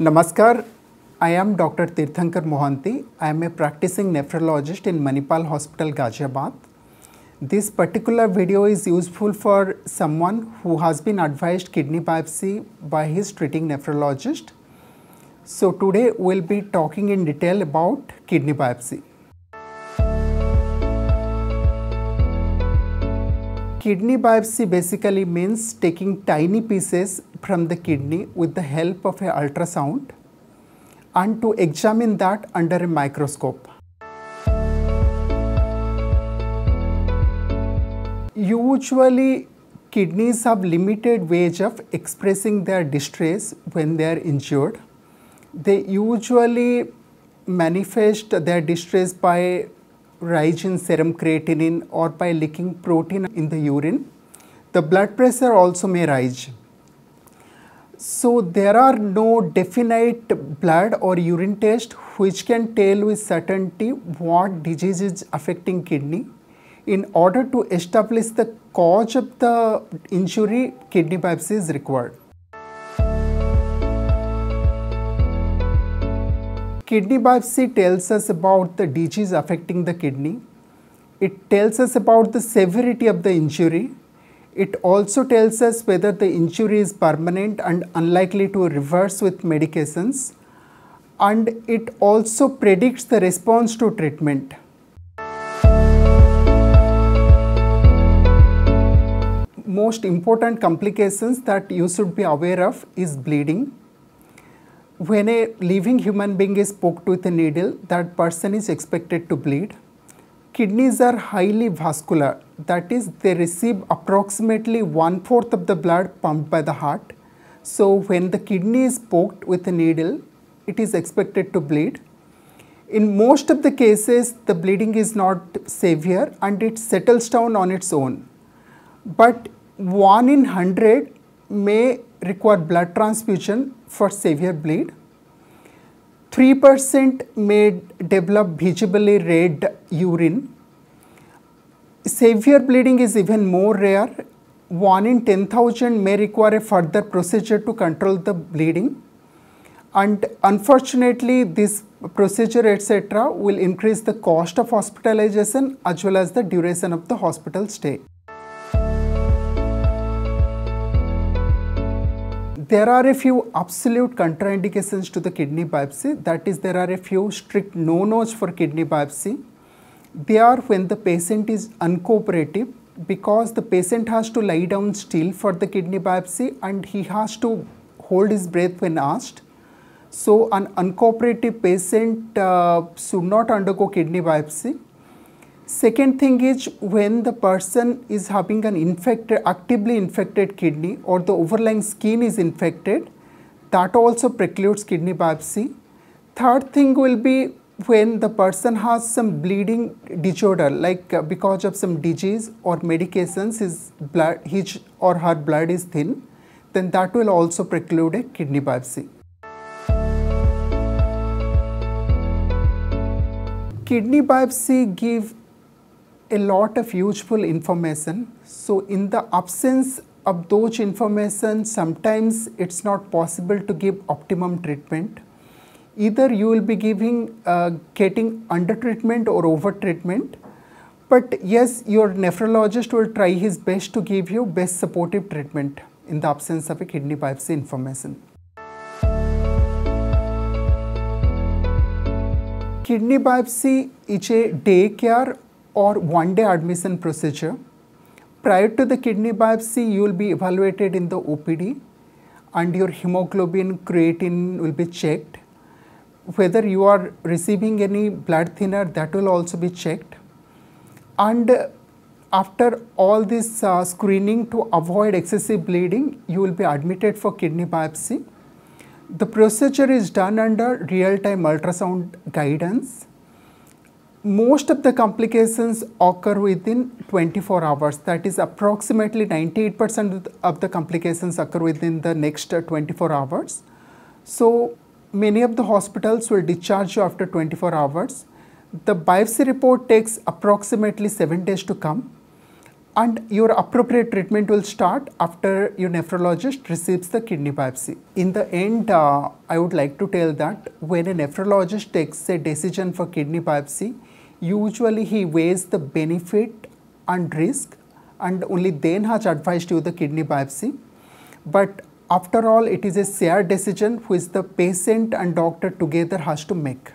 Namaskar, I am Dr. Tirthankar Mohanty. I am a practicing nephrologist in Manipal Hospital, Ghaziabad. This particular video is useful for someone who has been advised kidney biopsy by his treating nephrologist. So today we'll be talking in detail about kidney biopsy. Kidney biopsy basically means taking tiny pieces from the kidney with the help of an ultrasound and to examine that under a microscope. Usually, kidneys have limited ways of expressing their distress when they are injured. They usually manifest their distress by rise in serum creatinine or by leaking protein in the urine. The blood pressure also may rise. So there are no definite blood or urine test which can tell with certainty what disease is affecting kidney. In order to establish the cause of the injury, kidney biopsy is required. Kidney biopsy tells us about the disease affecting the kidney. It tells us about the severity of the injury. It also tells us whether the injury is permanent and unlikely to reverse with medications. And it also predicts the response to treatment. Most important complications that you should be aware of is bleeding when a living human being is poked with a needle, that person is expected to bleed. Kidneys are highly vascular, that is, they receive approximately one fourth of the blood pumped by the heart. So, when the kidney is poked with a needle, it is expected to bleed. In most of the cases, the bleeding is not severe and it settles down on its own. But 1 in 100 may require blood transfusion for severe bleed. 3% may develop visibly red urine. Severe bleeding is even more rare. 1 in 10,000 may require a further procedure to control the bleeding. And unfortunately, this procedure, etc., will increase the cost of hospitalization as well as the duration of the hospital stay. there are a few absolute contraindications to the kidney biopsy. That is, there are a few strict no-nos for kidney biopsy. They are when the patient is uncooperative because the patient has to lie down still for the kidney biopsy and he has to hold his breath when asked. So an uncooperative patient uh, should not undergo kidney biopsy. Second thing is when the person is having an infected, actively infected kidney or the overlying skin is infected, that also precludes kidney biopsy. Third thing will be when the person has some bleeding disorder like uh, because of some disease or medications his blood his or her blood is thin then that will also preclude a kidney biopsy kidney biopsy give a lot of useful information. So in the absence of those information, sometimes it's not possible to give optimum treatment. Either you will be giving, uh, getting under treatment or over treatment. But yes, your nephrologist will try his best to give you best supportive treatment in the absence of a kidney biopsy information. Kidney biopsy is a day care or one day admission procedure. Prior to the kidney biopsy, you will be evaluated in the OPD and your hemoglobin creatinine will be checked. Whether you are receiving any blood thinner, that will also be checked. And after all this uh, screening to avoid excessive bleeding, you will be admitted for kidney biopsy. The procedure is done under real-time ultrasound guidance most of the complications occur within 24 hours that is approximately 98% of the complications occur within the next uh, 24 hours so many of the hospitals will discharge you after 24 hours the biopsy report takes approximately 7 days to come and your appropriate treatment will start after your nephrologist receives the kidney biopsy. In the end, uh, I would like to tell that when a nephrologist takes a decision for kidney biopsy, usually he weighs the benefit and risk and only then has advised you the kidney biopsy. But after all, it is a shared decision which the patient and doctor together has to make.